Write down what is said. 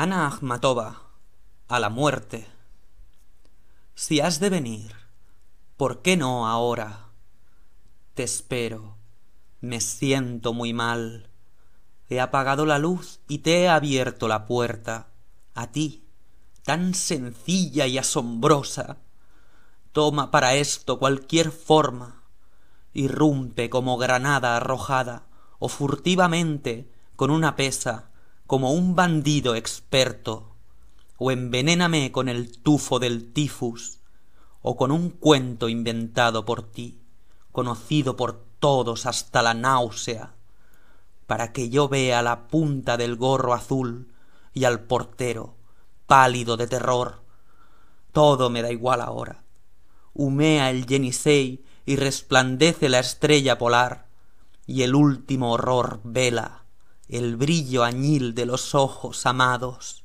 Ana Akhmatova, a la muerte. Si has de venir, ¿por qué no ahora? Te espero, me siento muy mal. He apagado la luz y te he abierto la puerta. A ti, tan sencilla y asombrosa. Toma para esto cualquier forma. Irrumpe como granada arrojada, o furtivamente, con una pesa, como un bandido experto, o envenéname con el tufo del tifus, o con un cuento inventado por ti, conocido por todos hasta la náusea, para que yo vea la punta del gorro azul y al portero, pálido de terror. Todo me da igual ahora. Humea el Yenisei y resplandece la estrella polar, y el último horror vela el brillo añil de los ojos amados.